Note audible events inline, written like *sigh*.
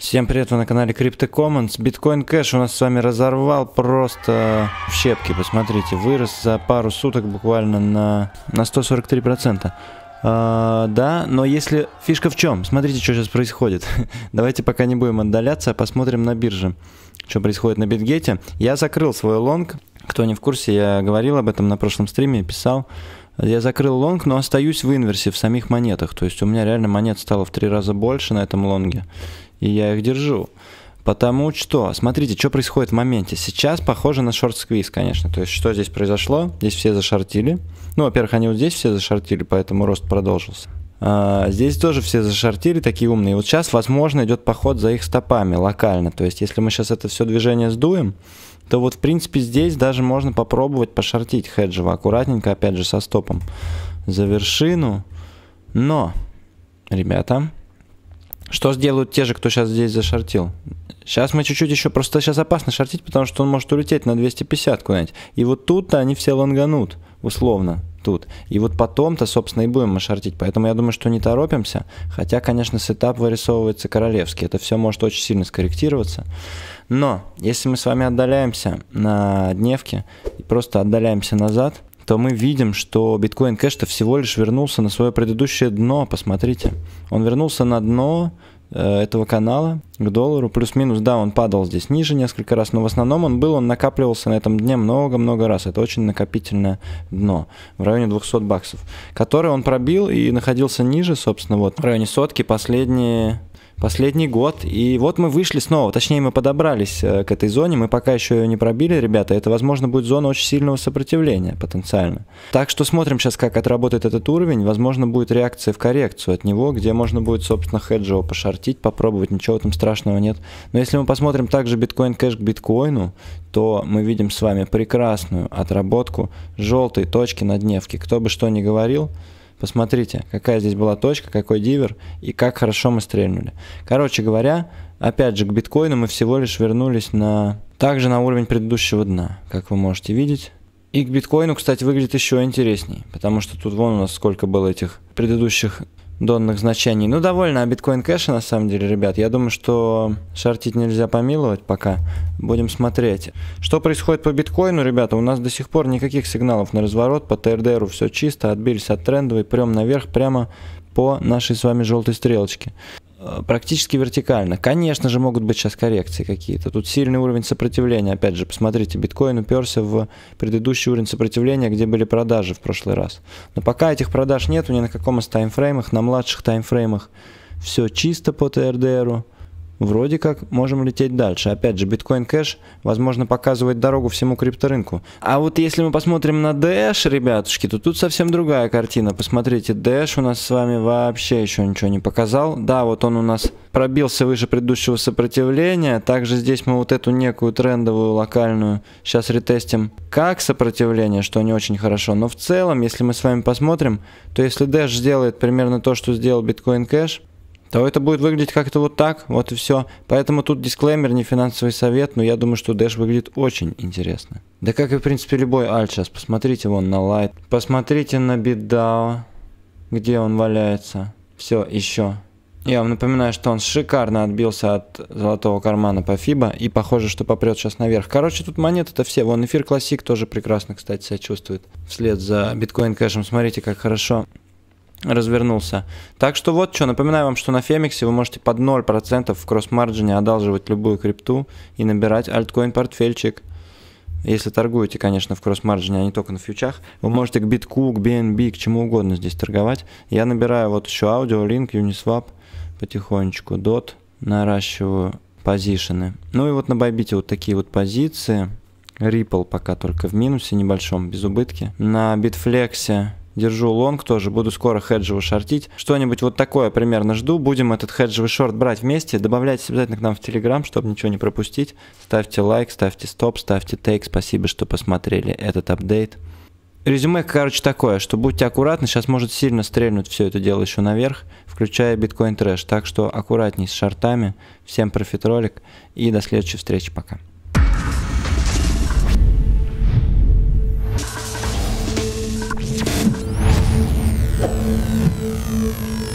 Всем привет, вы на канале Crypto Commons. Биткоин кэш у нас с вами разорвал просто в щепки. Посмотрите, вырос за пару суток буквально на, на 143%. Uh, а, да, но если... Фишка в чем? Смотрите, что сейчас происходит. *laughs* Давайте пока не будем отдаляться, а посмотрим на бирже, что происходит на Битгете. Я закрыл свой лонг. Кто не в курсе, я говорил об этом на прошлом стриме, писал. Я закрыл лонг, но остаюсь в инверсе, в самих монетах. То есть у меня реально монет стало в три раза больше на этом лонге и я их держу. Потому что, смотрите, что происходит в моменте. Сейчас похоже на шорт-сквиз, конечно. То есть, что здесь произошло? Здесь все зашортили. Ну, во-первых, они вот здесь все зашортили, поэтому рост продолжился. А, здесь тоже все зашортили, такие умные. Вот сейчас, возможно, идет поход за их стопами локально. То есть, если мы сейчас это все движение сдуем, то вот, в принципе, здесь даже можно попробовать пошортить хеджево аккуратненько, опять же, со стопом за вершину. Но, ребята, что сделают те же, кто сейчас здесь зашортил? Сейчас мы чуть-чуть еще... Просто сейчас опасно шортить, потому что он может улететь на 250 куда-нибудь. И вот тут-то они все лонганут, условно, тут. И вот потом-то, собственно, и будем мы шортить. Поэтому я думаю, что не торопимся. Хотя, конечно, сетап вырисовывается королевский. Это все может очень сильно скорректироваться. Но если мы с вами отдаляемся на дневке просто отдаляемся назад, то мы видим, что биткоин кэш-то всего лишь вернулся на свое предыдущее дно, посмотрите. Он вернулся на дно э, этого канала к доллару. Плюс-минус, да, он падал здесь ниже несколько раз, но в основном он был, он накапливался на этом дне много-много раз. Это очень накопительное дно в районе 200 баксов, который он пробил и находился ниже, собственно, вот в районе сотки последние последний год. И вот мы вышли снова, точнее мы подобрались э, к этой зоне, мы пока еще ее не пробили, ребята. Это, возможно, будет зона очень сильного сопротивления потенциально. Так что смотрим сейчас, как отработает этот уровень. Возможно, будет реакция в коррекцию от него, где можно будет, собственно, хеджа его пошортить, попробовать, ничего там страшного нет. Но если мы посмотрим также биткоин кэш к биткоину, то мы видим с вами прекрасную отработку желтой точки на дневке. Кто бы что ни говорил, Посмотрите, какая здесь была точка, какой дивер и как хорошо мы стрельнули. Короче говоря, опять же, к биткоину мы всего лишь вернулись на также на уровень предыдущего дна, как вы можете видеть. И к биткоину, кстати, выглядит еще интересней, потому что тут вон у нас сколько было этих предыдущих донных значений. Ну, довольно о биткоин кэше, на самом деле, ребят. Я думаю, что шортить нельзя помиловать пока. Будем смотреть. Что происходит по биткоину, ребята? У нас до сих пор никаких сигналов на разворот. По ТРДРу все чисто. Отбились от трендовой. Прям наверх, прямо по нашей с вами желтой стрелочке. Э, практически вертикально. Конечно же, могут быть сейчас коррекции какие-то. Тут сильный уровень сопротивления. Опять же, посмотрите, биткоин уперся в предыдущий уровень сопротивления, где были продажи в прошлый раз. Но пока этих продаж нет ни на каком из таймфреймах, на младших таймфреймах все чисто по ТРДРу вроде как можем лететь дальше. Опять же, Bitcoin Cash, возможно, показывает дорогу всему крипторынку. А вот если мы посмотрим на Dash, ребятушки, то тут совсем другая картина. Посмотрите, Dash у нас с вами вообще еще ничего не показал. Да, вот он у нас пробился выше предыдущего сопротивления. Также здесь мы вот эту некую трендовую локальную сейчас ретестим как сопротивление, что не очень хорошо. Но в целом, если мы с вами посмотрим, то если Dash сделает примерно то, что сделал Bitcoin Cash то это будет выглядеть как-то вот так, вот и все. Поэтому тут дисклеймер, не финансовый совет, но я думаю, что Dash выглядит очень интересно. Да как и в принципе любой альт сейчас, посмотрите вон на Light, посмотрите на Бидао, где он валяется. Все, еще. Я вам напоминаю, что он шикарно отбился от золотого кармана по ФИБА и похоже, что попрет сейчас наверх. Короче, тут монеты это все. Вон эфир классик тоже прекрасно, кстати, себя чувствует. Вслед за биткоин кэшем. Смотрите, как хорошо развернулся. Так что вот что, напоминаю вам, что на Фемиксе вы можете под 0% в кросс-марджине одалживать любую крипту и набирать альткоин портфельчик. Если торгуете, конечно, в кросс-марджине, а не только на фьючах, вы можете к битку, к BNB, к чему угодно здесь торговать. Я набираю вот еще аудио, линк, Uniswap потихонечку, DOT, наращиваю позишены. Ну и вот на Байбите вот такие вот позиции. Ripple пока только в минусе небольшом, без убытки. На Битфлексе Держу лонг тоже, буду скоро хеджево шортить. Что-нибудь вот такое примерно жду. Будем этот хеджевый шорт брать вместе. Добавляйтесь обязательно к нам в Телеграм, чтобы ничего не пропустить. Ставьте лайк, ставьте стоп, ставьте тейк. Спасибо, что посмотрели этот апдейт. Резюме, короче, такое, что будьте аккуратны, сейчас может сильно стрельнуть все это дело еще наверх, включая биткоин трэш, так что аккуратней с шортами. всем профит ролик и до следующей встречи, пока. Mm-hmm.